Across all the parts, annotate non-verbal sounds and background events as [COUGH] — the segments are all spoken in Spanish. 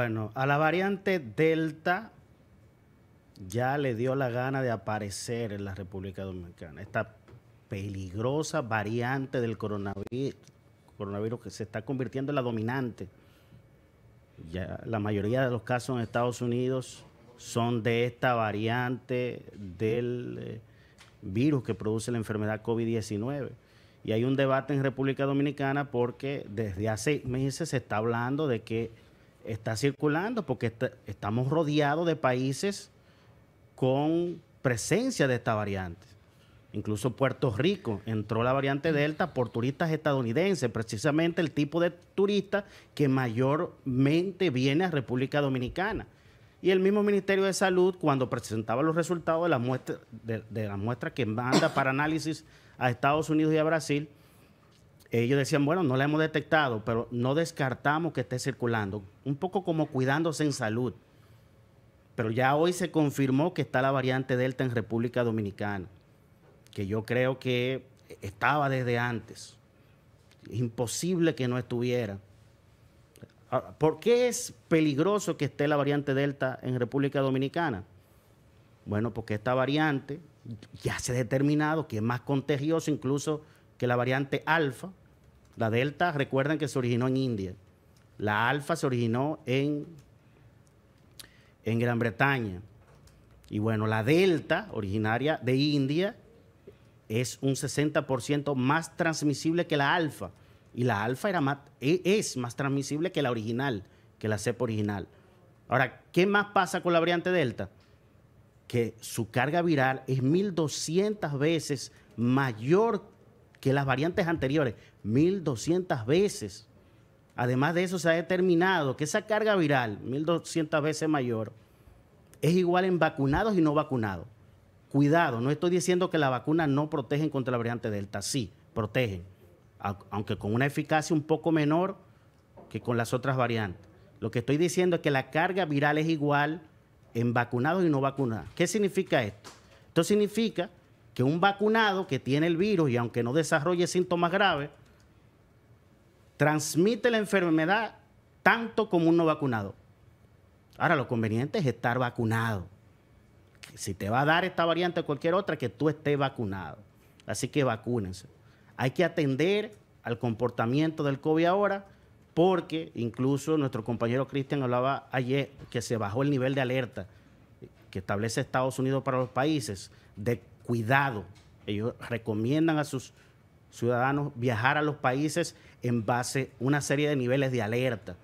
Bueno, a la variante Delta ya le dio la gana de aparecer en la República Dominicana. Esta peligrosa variante del coronavirus, que se está convirtiendo en la dominante. Ya la mayoría de los casos en Estados Unidos son de esta variante del eh, virus que produce la enfermedad COVID-19. Y hay un debate en República Dominicana porque desde hace meses se está hablando de que está circulando porque estamos rodeados de países con presencia de esta variante. Incluso Puerto Rico entró la variante Delta por turistas estadounidenses, precisamente el tipo de turista que mayormente viene a República Dominicana. Y el mismo Ministerio de Salud, cuando presentaba los resultados de de la muestra que manda para análisis a Estados Unidos y a Brasil, ellos decían, bueno, no la hemos detectado, pero no descartamos que esté circulando, un poco como cuidándose en salud. Pero ya hoy se confirmó que está la variante Delta en República Dominicana, que yo creo que estaba desde antes. Imposible que no estuviera. Ah, ¿Por qué es peligroso que esté la variante Delta en República Dominicana? Bueno, porque esta variante ya se ha determinado que es más contagiosa incluso que la variante Alfa, la delta, recuerden que se originó en India. La alfa se originó en, en Gran Bretaña. Y bueno, la delta, originaria de India, es un 60% más transmisible que la alfa. Y la alfa era más, e, es más transmisible que la original, que la cepa original. Ahora, ¿qué más pasa con la variante delta? Que su carga viral es 1200 veces mayor que que las variantes anteriores, 1.200 veces. Además de eso, se ha determinado que esa carga viral, 1.200 veces mayor, es igual en vacunados y no vacunados. Cuidado, no estoy diciendo que la vacuna no protegen contra la variante Delta, sí, protegen, aunque con una eficacia un poco menor que con las otras variantes. Lo que estoy diciendo es que la carga viral es igual en vacunados y no vacunados. ¿Qué significa esto? Esto significa que un vacunado que tiene el virus y aunque no desarrolle síntomas graves, transmite la enfermedad tanto como un no vacunado. Ahora, lo conveniente es estar vacunado. Si te va a dar esta variante o cualquier otra, que tú estés vacunado. Así que vacúnense. Hay que atender al comportamiento del COVID ahora, porque incluso nuestro compañero Cristian hablaba ayer que se bajó el nivel de alerta que establece Estados Unidos para los países de cuidado. Ellos recomiendan a sus ciudadanos viajar a los países en base a una serie de niveles de alerta.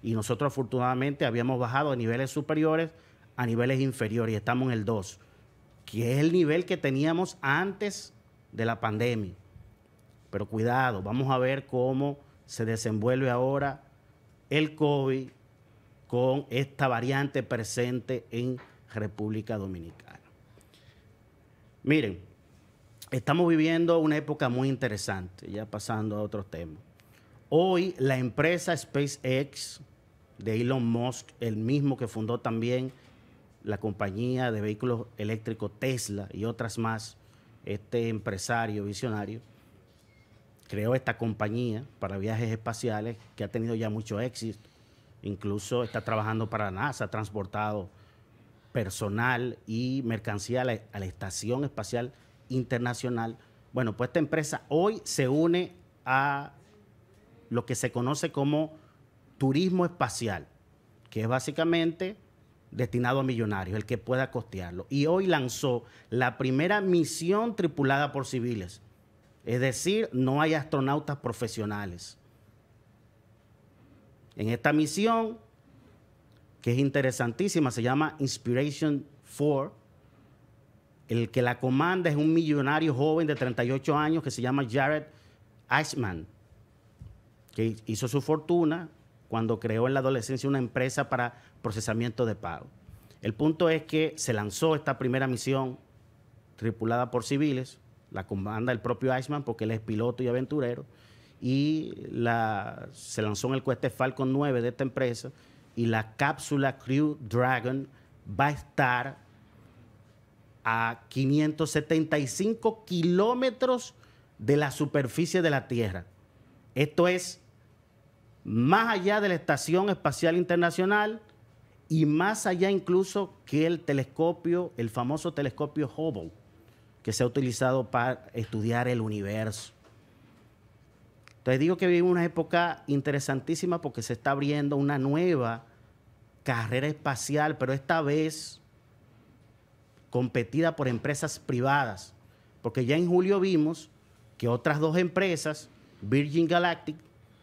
Y nosotros afortunadamente habíamos bajado a niveles superiores a niveles inferiores y estamos en el 2, que es el nivel que teníamos antes de la pandemia. Pero cuidado, vamos a ver cómo se desenvuelve ahora el COVID con esta variante presente en República Dominicana. Miren, estamos viviendo una época muy interesante, ya pasando a otros tema. Hoy la empresa SpaceX de Elon Musk, el mismo que fundó también la compañía de vehículos eléctricos Tesla y otras más, este empresario visionario, creó esta compañía para viajes espaciales que ha tenido ya mucho éxito. Incluso está trabajando para NASA, ha transportado personal y mercancía a la, Estación Espacial Internacional. Bueno, pues esta empresa hoy se une a lo que se conoce como turismo espacial, que es básicamente destinado a millonarios, el que pueda costearlo. Y hoy lanzó la primera misión tripulada por civiles. Es decir, no hay astronautas profesionales. En esta misión que es interesantísima, se llama Inspiration 4. El que la comanda es un millonario joven de 38 años que se llama Jared Iceman, que hizo su fortuna cuando creó en la adolescencia una empresa para procesamiento de pago. El punto es que se lanzó esta primera misión tripulada por civiles, la comanda el propio Iceman, porque él es piloto y aventurero, y la, se lanzó en el cohete Falcon 9 de esta empresa y la cápsula Crew Dragon va a estar a 575 kilómetros de la superficie de la Tierra. Esto es más allá de la Estación Espacial Internacional y más allá incluso que el telescopio, el famoso telescopio Hubble, que se ha utilizado para estudiar el universo. Entonces digo que vivimos una época interesantísima porque se está abriendo una nueva carrera espacial, pero esta vez competida por empresas privadas. Porque ya en julio vimos que otras dos empresas, Virgin Galactic,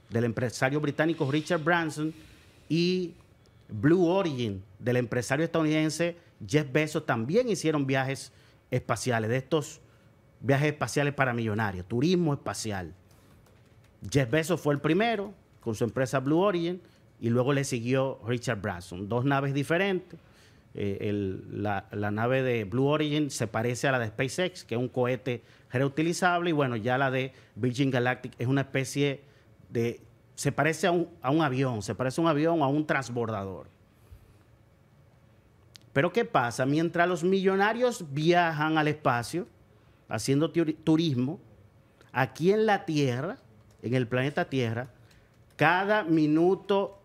del empresario británico Richard Branson, y Blue Origin, del empresario estadounidense Jeff Bezos, también hicieron viajes espaciales, de estos viajes espaciales para millonarios, turismo espacial. Jeff Bezos fue el primero con su empresa Blue Origin y luego le siguió Richard Branson. Dos naves diferentes. Eh, la, nave de Blue Origin se parece a la de SpaceX, que es un cohete reutilizable, y bueno, ya la de Virgin Galactic es una especie de... Se parece a un, a un avión, se parece a un avión, a un transbordador. Pero ¿qué pasa? Mientras los millonarios viajan al espacio haciendo turismo, aquí en la Tierra en el planeta Tierra, cada minuto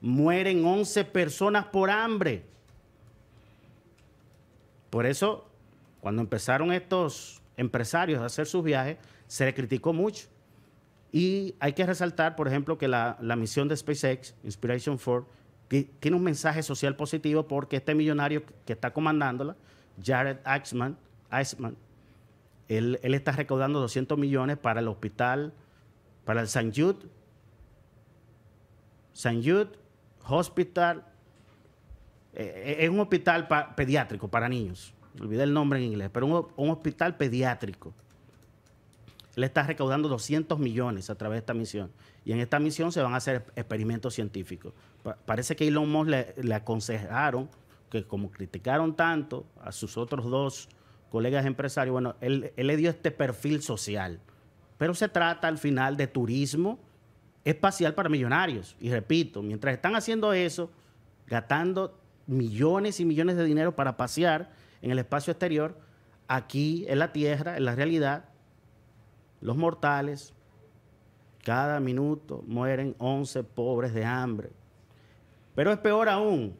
mueren 11 personas por hambre. Por eso, cuando empezaron estos empresarios a hacer sus viajes, se le criticó mucho. Y hay que resaltar, por ejemplo, que la, misión de SpaceX, Inspiration 4, tiene un mensaje social positivo porque este millonario que está comandándola, Jared Axman, él, él, está recaudando 200 millones para el hospital para el San Jude, San Hospital, es eh, eh, un hospital pediátrico para niños. Olvidé el nombre en inglés, pero un, un hospital pediátrico. Le está recaudando 200 millones a través de esta misión. Y en esta misión se van a hacer experimentos científicos. parece que Elon Musk le, aconsejaron que como criticaron tanto a sus otros dos colegas empresarios, bueno, él le dio este perfil social pero se trata al final de turismo espacial para millonarios. Y repito, mientras están haciendo eso, gastando millones y millones de dinero para pasear en el espacio exterior, aquí en la Tierra, en la realidad, los mortales cada minuto mueren 11 pobres de hambre. Pero es peor aún,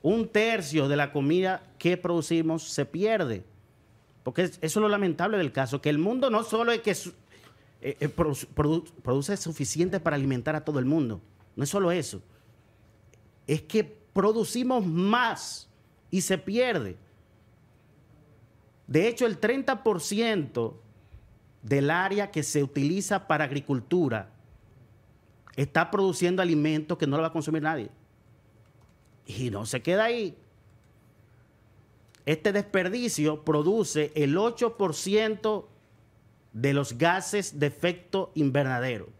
un tercio de la comida que producimos se pierde. Porque eso es lo lamentable del caso, que el mundo no solo es que eh, eh, produce suficiente para alimentar a todo el mundo. No es solo eso. Es que producimos más y se pierde. De hecho, el 30% del área que se utiliza para agricultura está produciendo alimentos que no lo va a consumir nadie. Y no se queda ahí. Este desperdicio produce el 8% de los gases de efecto invernadero.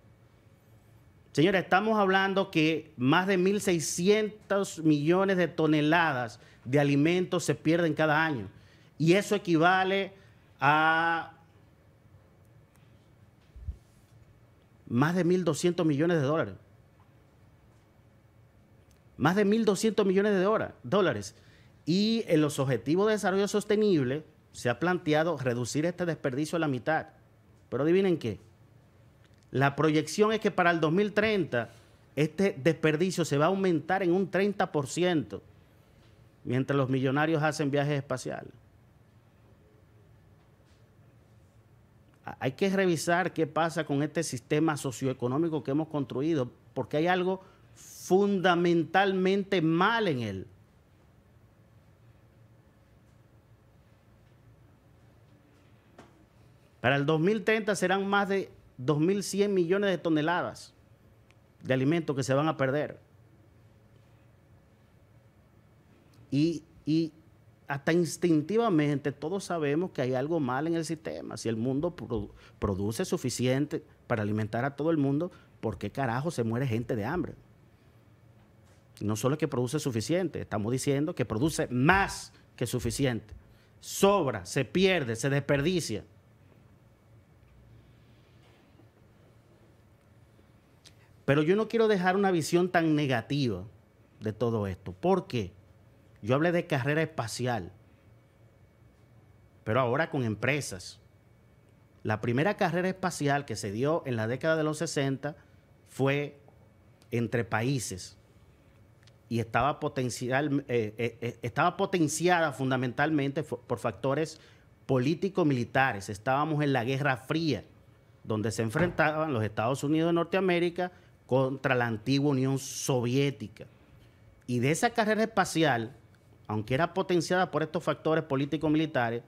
señores, estamos hablando que más de 1.600 millones de toneladas de alimentos se pierden cada año. Y eso equivale a más de 1.200 millones de dólares. Más de 1.200 millones de dólares. Y en los Objetivos de Desarrollo Sostenible se ha planteado reducir este desperdicio a la mitad. Pero adivinen qué. La proyección es que para el 2030 este desperdicio se va a aumentar en un 30% mientras los millonarios hacen viajes espaciales. Hay que revisar qué pasa con este sistema socioeconómico que hemos construido, porque hay algo fundamentalmente mal en él. Para el 2030 serán más de 2.100 millones de toneladas de alimentos que se van a perder. Y, hasta instintivamente todos sabemos que hay algo mal en el sistema. Si el mundo produce suficiente para alimentar a todo el mundo, ¿por qué carajo se muere gente de hambre? No solo que produce suficiente, estamos diciendo que produce más que suficiente. Sobra, se pierde, se desperdicia. Pero yo no quiero dejar una visión tan negativa de todo esto. porque Yo hablé de carrera espacial, pero ahora con empresas. La primera carrera espacial que se dio en la década de los 60 fue entre países y estaba, eh, eh, eh, estaba potenciada fundamentalmente por factores político-militares. Estábamos en la Guerra Fría, donde se enfrentaban los Estados Unidos de Norteamérica contra la antigua Unión Soviética. Y de esa carrera espacial, aunque era potenciada por estos factores políticos militares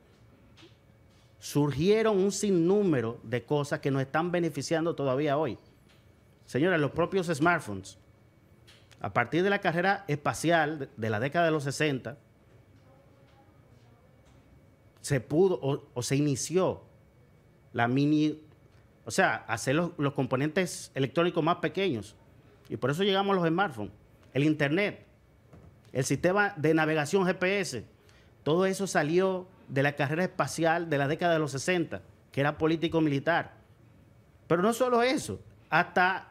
surgieron un sinnúmero de cosas que nos están beneficiando todavía hoy. Señores, los propios smartphones, a partir de la carrera espacial de la década de los 60, se pudo o se inició la mini o sea, hacer los, componentes electrónicos más pequeños. Y por eso llegamos a los smartphones, el Internet, el sistema de navegación GPS. Todo eso salió de la carrera espacial de la década de los 60, que era político-militar. Pero no solo eso, hasta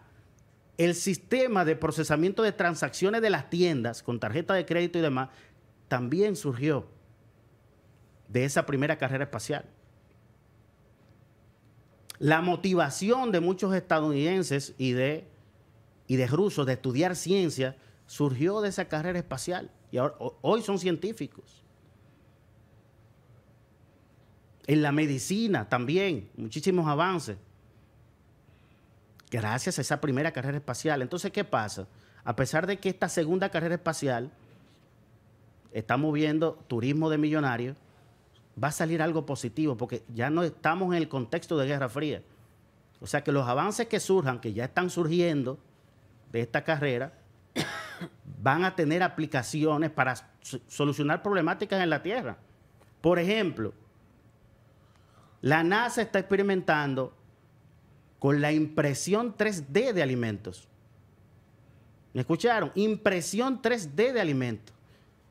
el sistema de procesamiento de transacciones de las tiendas con tarjeta de crédito y demás, también surgió de esa primera carrera espacial. La motivación de muchos estadounidenses y de, y de rusos de estudiar ciencia surgió de esa carrera espacial. Y hoy son científicos. En la medicina también, muchísimos avances. Gracias a esa primera carrera espacial. Entonces, ¿qué pasa? A pesar de que esta segunda carrera espacial estamos viendo turismo de millonarios, va a salir algo positivo, porque ya no estamos en el contexto de Guerra Fría. O sea que los avances que surjan, que ya están surgiendo de esta carrera, [COUGHS] van a tener aplicaciones para solucionar problemáticas en la Tierra. Por ejemplo, la NASA está experimentando con la impresión 3D de alimentos. ¿Me escucharon? Impresión 3D de alimentos.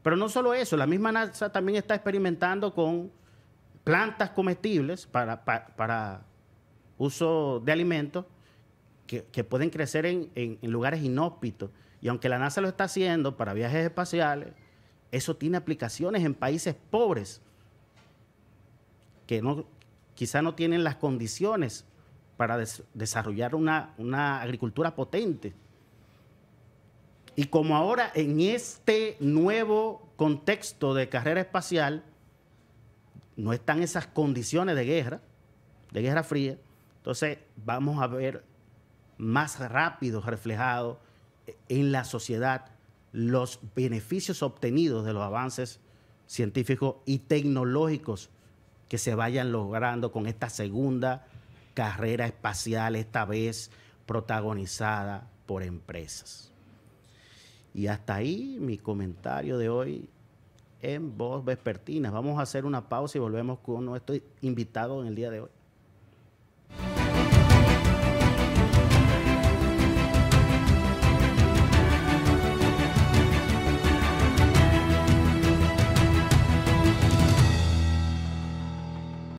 Pero no solo eso, la misma NASA también está experimentando con plantas comestibles para, uso de alimentos que, pueden crecer en, lugares inhóspitos. Y aunque la NASA lo está haciendo para viajes espaciales, eso tiene aplicaciones en países pobres que no, quizá no tienen las condiciones para desarrollar una agricultura potente. Y como ahora en este nuevo contexto de carrera espacial no están esas condiciones de guerra, de guerra fría, entonces vamos a ver más rápido reflejado en la sociedad los beneficios obtenidos de los avances científicos y tecnológicos que se vayan logrando con esta segunda carrera espacial, esta vez protagonizada por empresas. Y hasta ahí mi comentario de hoy en Voz Vespertina. Vamos a hacer una pausa y volvemos con nuestro invitado en el día de hoy.